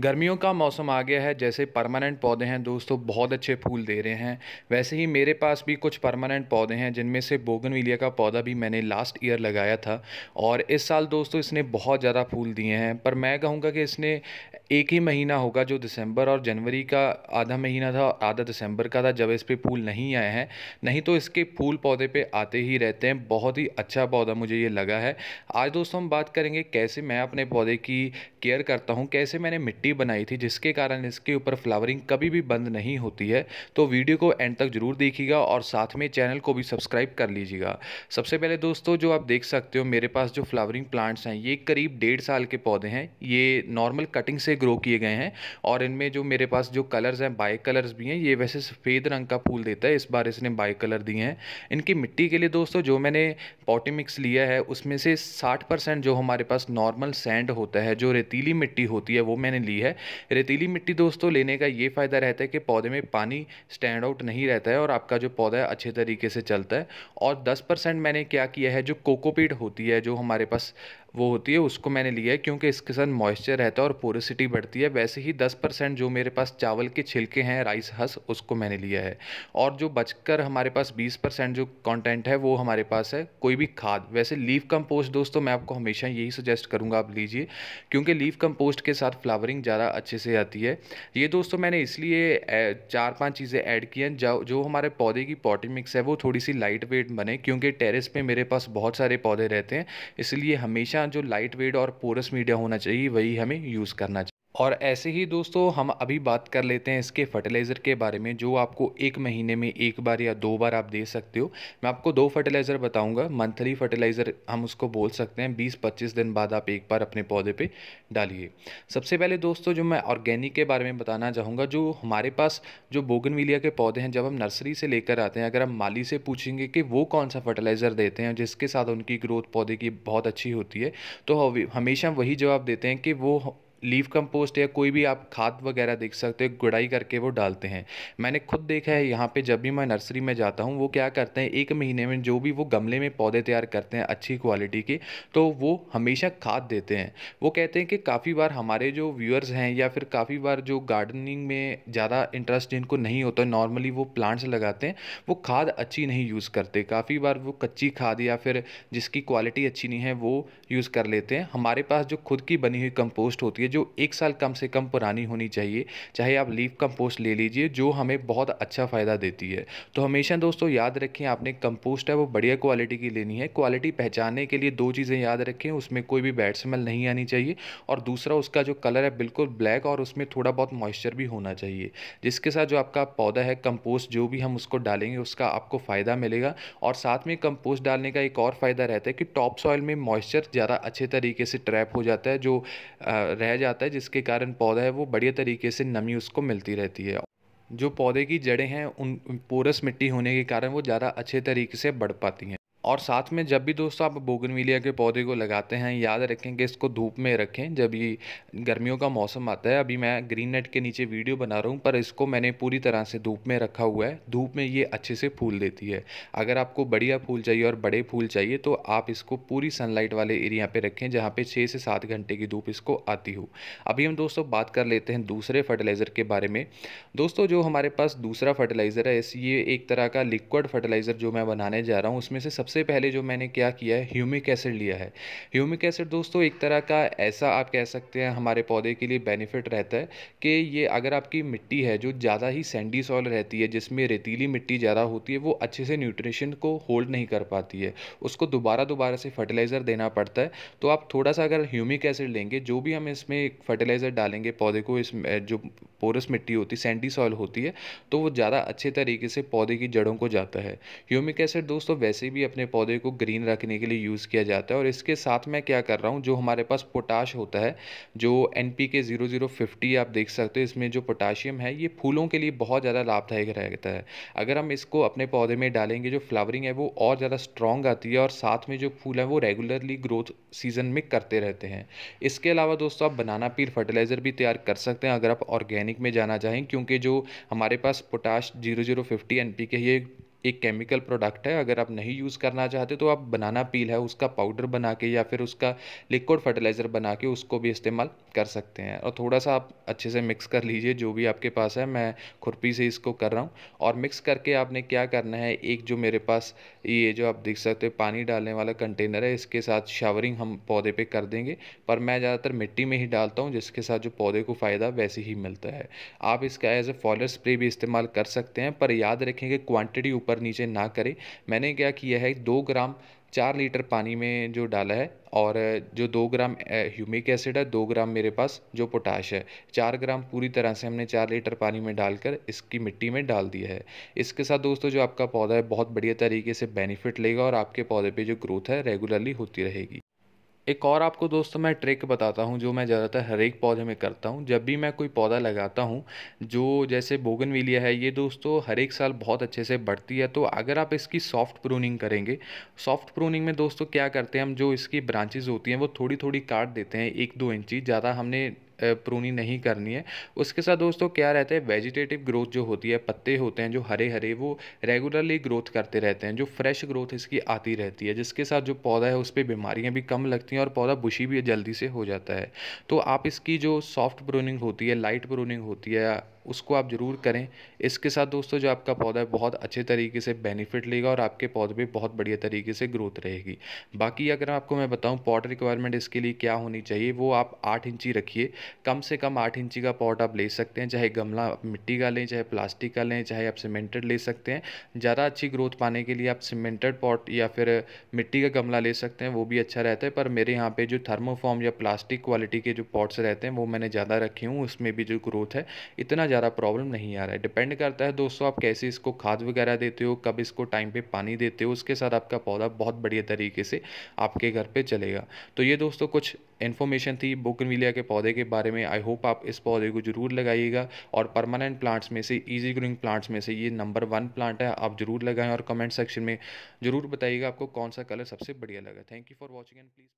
गर्मियों का मौसम आ गया है जैसे परमानेंट पौधे हैं दोस्तों बहुत अच्छे फूल दे रहे हैं वैसे ही मेरे पास भी कुछ परमानेंट पौधे हैं जिनमें से बोगनविलिया का पौधा भी मैंने लास्ट ईयर लगाया था और इस साल दोस्तों इसने बहुत ज़्यादा फूल दिए हैं पर मैं कहूँगा कि इसने एक ही महीना होगा जो दिसंबर और जनवरी का आधा महीना था और आधा दिसंबर का था जब इस पर फूल नहीं आए हैं नहीं तो इसके फूल पौधे पर आते ही रहते हैं बहुत ही अच्छा पौधा मुझे ये लगा है आज दोस्तों हम बात करेंगे कैसे मैं अपने पौधे की केयर करता हूँ कैसे मैंने मिट्टी मिट्टी बनाई थी जिसके कारण इसके ऊपर फ्लावरिंग कभी भी बंद नहीं होती है तो वीडियो को एंड तक जरूर देखिएगा और साथ में चैनल को भी सब्सक्राइब कर लीजिएगा सबसे पहले दोस्तों जो आप देख सकते हो मेरे पास जो फ्लावरिंग प्लांट्स हैं ये करीब डेढ़ साल के पौधे हैं ये नॉर्मल कटिंग से ग्रो किए गए हैं और इनमें जो मेरे पास जो कलर्स हैं बाई कलर्स भी हैं ये वैसे सफ़ेद रंग का फूल देता है इस बार इसने बाई कलर दिए हैं इनकी मिट्टी के लिए दोस्तों जो मैंने पॉटी मिक्स लिया है उसमें से साठ परसेंट जो हमारे पास नॉर्मल सैंड होता है जो रेतीली मिट्टी होती है वो मैंने ली है रेतीली मिट्टी दोस्तों लेने का ये फ़ायदा रहता है कि पौधे में पानी स्टैंड आउट नहीं रहता है और आपका जो पौधा है अच्छे तरीके से चलता है और दस मैंने क्या किया है जो कोकोपीड होती है जो हमारे पास वो होती है उसको मैंने लिया है क्योंकि इसके साथ मॉइस्चर रहता है और पोरिसिटी बढ़ती है वैसे ही दस परसेंट जो मेरे पास चावल के छिलके हैं राइस हस उसको मैंने लिया है और जो बचकर हमारे पास बीस परसेंट जो कॉन्टेंट है वो हमारे पास है कोई भी खाद वैसे लीव कम्पोस्ट दोस्तों मैं आपको हमेशा यही सजेस्ट करूँगा आप लीजिए क्योंकि लीव कम्पोस्ट के साथ फ्लावरिंग ज़्यादा अच्छे से आती है ये दोस्तों मैंने इसलिए चार पाँच चीज़ें ऐड की हैं जो हमारे पौधे की पॉटी मिक्स है वो थोड़ी सी लाइट वेट बने क्योंकि टेरिस पे मेरे पास बहुत सारे पौधे रहते हैं इसलिए हमेशा जो लाइट वेट और पोरस मीडिया होना चाहिए वही हमें यूज़ करना चाहिए और ऐसे ही दोस्तों हम अभी बात कर लेते हैं इसके फर्टिलाइज़र के बारे में जो आपको एक महीने में एक बार या दो बार आप दे सकते हो मैं आपको दो फर्टिलाइज़र बताऊंगा मंथली फर्टिलाइज़र हम उसको बोल सकते हैं बीस पच्चीस दिन बाद आप एक बार अपने पौधे पे डालिए सबसे पहले दोस्तों जो मैं ऑर्गेनिक के बारे में बताना चाहूँगा जो हमारे पास जो बोगनविलिया के पौधे हैं जब हम नर्सरी से लेकर आते हैं अगर हम माली से पूछेंगे कि वो कौन सा फर्टिलाइज़र देते हैं जिसके साथ उनकी ग्रोथ पौधे की बहुत अच्छी होती है तो हमेशा वही जवाब देते हैं कि वो लीव कंपोस्ट या कोई भी आप खाद वगैरह देख सकते हो गुड़ाई करके वो डालते हैं मैंने खुद देखा है यहाँ पे जब भी मैं नर्सरी में जाता हूँ वो क्या करते हैं एक महीने में जो भी वो गमले में पौधे तैयार करते हैं अच्छी क्वालिटी के तो वो हमेशा खाद देते हैं वो कहते हैं कि काफ़ी बार हमारे जो व्यूअर्स हैं या फिर काफ़ी बार जो गार्डनिंग में ज़्यादा इंटरेस्ट जिनको नहीं होता नॉर्मली वो प्लांट्स लगाते हैं वो खाद अच्छी नहीं यूज़ करते काफ़ी बार वो कच्ची खाद या फिर जिसकी क्वालिटी अच्छी नहीं है वो यूज़ कर लेते हैं हमारे पास जो खुद की बनी हुई कंपोस्ट होती है चाहिए जो एक साल कम से कम पुरानी होनी चाहिए चाहे आप लीफ कंपोस्ट ले लीजिए जो हमें बहुत अच्छा फ़ायदा देती है तो हमेशा दोस्तों याद रखें आपने कंपोस्ट है वो बढ़िया क्वालिटी की लेनी है क्वालिटी पहचानने के लिए दो चीज़ें याद रखें उसमें कोई भी बैड स्मेल नहीं आनी चाहिए और दूसरा उसका जो कलर है बिल्कुल ब्लैक और उसमें थोड़ा बहुत मॉइस्चर भी होना चाहिए जिसके साथ जो आपका पौधा है कंपोस्ट जो भी हम उसको डालेंगे उसका आपको फ़ायदा मिलेगा और साथ में कंपोस्ट डालने का एक और फ़ायदा रहता है कि टॉप सॉइल में मॉइस्चर ज़्यादा अच्छे तरीके से ट्रैप हो जाता है जो रह जाता है जिसके कारण पौधा है वो बढ़िया तरीके से नमी उसको मिलती रहती है जो पौधे की जड़ें हैं उन पोरस मिट्टी होने के कारण वो ज़्यादा अच्छे तरीके से बढ़ पाती हैं और साथ में जब भी दोस्तों आप बोगनविलिया के पौधे को लगाते हैं याद रखें कि इसको धूप में रखें जब ये गर्मियों का मौसम आता है अभी मैं ग्रीन नेट के नीचे वीडियो बना रहा हूँ पर इसको मैंने पूरी तरह से धूप में रखा हुआ है धूप में ये अच्छे से फूल देती है अगर आपको बढ़िया फूल चाहिए और बड़े फूल चाहिए तो आप इसको पूरी सनलाइट वाले एरिया पर रखें जहाँ पर छः से सात घंटे की धूप इसको आती हो अभी हम दोस्तों बात कर लेते हैं दूसरे फर्टिलाइज़र के बारे में दोस्तों जो हमारे पास दूसरा फर्टिलाइज़र है ये एक तरह का लिक्विड फर्टिलाइज़र जो मैं बनाने जा रहा हूँ उसमें से सबसे सबसे पहले जो मैंने क्या किया है ह्यूमिक एसिड लिया है ह्यूमिक एसिड दोस्तों एक तरह का ऐसा आप कह सकते हैं हमारे पौधे के लिए बेनिफिट रहता है कि ये अगर आपकी मिट्टी है जो ज़्यादा ही सैंडी सॉल रहती है जिसमें रेतीली मिट्टी ज़्यादा होती है वो अच्छे से न्यूट्रिशन को होल्ड नहीं कर पाती है उसको दोबारा दोबारा से फर्टिलाइज़र देना पड़ता है तो आप थोड़ा सा अगर ह्यूमिक एसिड लेंगे जो भी हम इसमें फर्टिलाइज़र डालेंगे पौधे को इस जो पोरस मिट्टी होती सैंडी सॉइल होती है तो वो ज़्यादा अच्छे तरीके से पौधे की जड़ों को जाता है ह्यूमिक एसिड दोस्तों वैसे भी अपने पौधे को ग्रीन रखने के लिए यूज़ किया जाता है और इसके साथ मैं क्या कर रहा हूँ जो हमारे पास पोटाश होता है जो N P K zero zero fifty आप देख सकते हो इसमें जो पोटाशियम है ये फूलों के लिए बहुत ज़्यादा लाभदायक रहता है अगर हम इसको अपने पौधे में डालेंगे जो फ्लावरिंग है वो और ज़्यादा स्ट्रॉन्ग आती है और साथ में जो फूल हैं वो रेगुलरली ग्रोथ सीजन में करते रहते हैं इसके अलावा दोस्तों आप बनाना पील फर्टिलाइज़र भी तैयार कर सकते हैं अगर आप ऑर्गेनिक ऑर्गेनिक में जाना चाहें क्योंकि जो हमारे पास potash zero zero fifty N P K ये एक केमिकल प्रोडक्ट है अगर आप नहीं यूज़ करना चाहते तो आप बनाना पील है उसका पाउडर बना के या फिर उसका लिक्विड फर्टिलाइज़र बना के उसको भी इस्तेमाल कर सकते हैं और थोड़ा सा आप अच्छे से मिक्स कर लीजिए जो भी आपके पास है मैं खुरपी से इसको कर रहा हूँ और मिक्स करके आपने क्या करना है एक जो मेरे पास ये जो आप देख सकते हो पानी डालने वाला कंटेनर है इसके साथ शावरिंग हम पौधे पर कर देंगे पर मैं ज़्यादातर मिट्टी में ही डालता हूँ जिसके साथ जो पौधे को फ़ायदा वैसे ही मिलता है आप इसका एज ए फॉलर स्प्रे भी इस्तेमाल कर सकते हैं पर याद रखें कि क्वान्टिटी ऊपर नीचे ना करे मैंने क्या किया है दो ग्राम चार लीटर पानी में जो डाला है और जो दो ग्राम ह्यूमिक एसिड है दो ग्राम मेरे पास जो पोटाश है चार ग्राम पूरी तरह से हमने चार लीटर पानी में डालकर इसकी मिट्टी में डाल दिया है इसके साथ दोस्तों जो आपका पौधा है बहुत बढ़िया तरीके से बेनिफिट लेगा और आपके पौधे पे जो ग्रोथ है रेगुलरली होती रहेगी एक और आपको दोस्तों मैं ट्रिक बताता हूँ जो मैं ज़्यादातर हर एक पौधे में करता हूँ जब भी मैं कोई पौधा लगाता हूँ जो जैसे बोगनविलिया है ये दोस्तों हर एक साल बहुत अच्छे से बढ़ती है तो अगर आप इसकी सॉफ्ट प्रूनिंग करेंगे सॉफ्ट प्रूनिंग में दोस्तों क्या करते हैं हम जो इसकी ब्रांचेज होती हैं वो थोड़ी थोड़ी काट देते हैं एक दो इंची ज़्यादा हमने प्रूनी नहीं करनी है उसके साथ दोस्तों क्या रहता है वेजिटेटिव ग्रोथ जो होती है पत्ते होते हैं जो हरे हरे वो रेगुलरली ग्रोथ करते रहते हैं जो फ्रेश ग्रोथ इसकी आती रहती है जिसके साथ जो पौधा है उस पर बीमारियाँ भी कम लगती हैं और पौधा बुशी भी जल्दी से हो जाता है तो आप इसकी जो सॉफ्ट प्रूनिंग होती है लाइट प्रूनिंग होती है उसको आप ज़रूर करें इसके साथ दोस्तों जो आपका पौधा है बहुत अच्छे तरीके से बेनिफिट लेगा और आपके पौधे पे बहुत बढ़िया तरीके से ग्रोथ रहेगी बाकी अगर आपको मैं बताऊँ पॉट रिक्वायरमेंट इसके लिए क्या होनी चाहिए वो आप आठ इंची रखिए कम से कम आठ इंची का पॉट आप ले सकते हैं चाहे गमला मिट्टी का लें चाहे प्लास्टिक का लें चाहे आप सीमेंटेड ले सकते हैं ज़्यादा अच्छी ग्रोथ पाने के लिए आप सीमेंटेड पॉट या फिर मिट्टी का गमला ले सकते हैं वो भी अच्छा रहता है पर मेरे यहाँ पे जो थर्मोफॉर्म या प्लास्टिक क्वालिटी के जो पॉट्स रहते हैं वो मैंने ज़्यादा रखे हूँ उसमें भी जो ग्रोथ है इतना ज़्यादा ज़्यादा प्रॉब्लम नहीं आ रहा है डिपेंड करता है दोस्तों आप कैसे इसको खाद वगैरह देते हो कब इसको टाइम पे पानी देते हो उसके साथ आपका पौधा बहुत बढ़िया तरीके से आपके घर पे चलेगा तो ये दोस्तों कुछ इन्फॉर्मेशन थी बुकनविलिया के पौधे के बारे में आई होप आप इस पौधे को जरूर लगाइएगा और परमानेंट प्लांट्स में से ईजी ग्रोइंग प्लांट्स में से ये नंबर वन प्लांट है आप जरूर लगाएं और कमेंट सेक्शन में ज़रूर बताइएगा आपको कौन सा कलर सबसे बढ़िया लगा thank you for watching and please